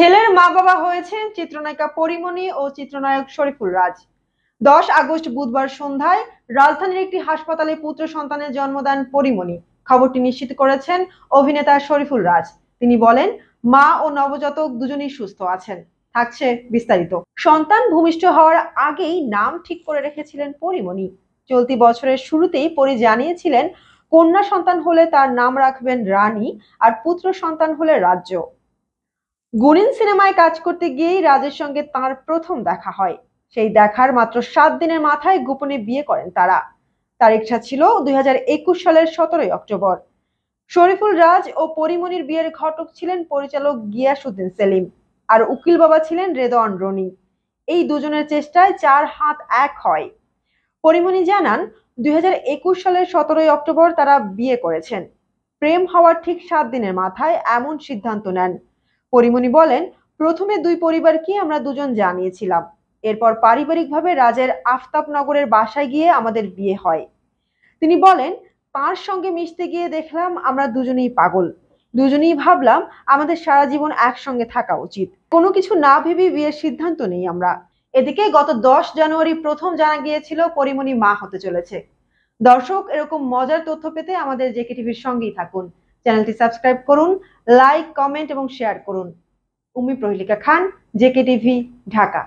ছেলের মা বাবা হয়েছেন চিত্রনায়িকা পরিমণি ও চিত্রনায়ক শরীফুল রাজ দশ আগস্ট বুধবার সন্ধ্যায় রাজধানীর একটি হাসপাতালে পুত্র সন্তানের জন্ম দেন পরিমণি খবরটি নিশ্চিত করেছেন অভিনেতা শরীফুল রাজ তিনি বলেন মা ও নবজাতক দুজনেই সুস্থ আছেন থাকছে বিস্তারিত সন্তান ভূমিষ্ঠ হওয়ার আগেই নাম ঠিক করে রেখেছিলেন পরিমণি চলতি বছরের শুরুতেই পরি জানিয়েছিলেন কন্যা সন্তান হলে তার নাম রাখবেন রানী আর পুত্র সন্তান হলে রাজ্য গুণিন সিনেমায় কাজ করতে গিয়েই রাজের সঙ্গে তার প্রথম দেখা হয় সেই দেখার মাত্র সাত দিনের মাথায় গোপনে বিয়ে করেন তারা তার ইচ্ছা ছিল দুই সালের সতেরোই অক্টোবর শরীফুল রাজ ও পরিমনির বিয়ের ঘটক ছিলেন পরিচালক গিয়াসুদ্দিন সেলিম আর উকিল বাবা ছিলেন রেদন রনি এই দুজনের চেষ্টায় চার হাত এক হয় পরিমণি জানান দুই সালের সতেরোই অক্টোবর তারা বিয়ে করেছেন প্রেম হওয়ার ঠিক সাত দিনের মাথায় এমন সিদ্ধান্ত নেন পরিমণি বলেন প্রথমে দুই পরিবারকে আমরা দুজন জানিয়েছিলাম এরপর পারিবারিকভাবে রাজের আফতাবনগরের বাসায় গিয়ে আমাদের বিয়ে হয় তিনি বলেন তার সঙ্গে মিশতে গিয়ে দেখলাম আমরা দুজনেই পাগল দুজনেই ভাবলাম আমাদের সারা জীবন একসঙ্গে থাকা উচিত কোনো কিছু না ভেবে বিয়ের সিদ্ধান্ত নেই আমরা এদিকে গত দশ জানুয়ারি প্রথম জানা গিয়েছিল পরিমণি মা হতে চলেছে দর্শক এরকম মজার তথ্য পেতে আমাদের জেকে টিভির সঙ্গেই থাকুন চ্যানেলটি সাবস্ক্রাইব করুন লাইক কমেন্ট এবং শেয়ার করুন উমি প্রহেলিকা খান জেকে টিভি ঢাকা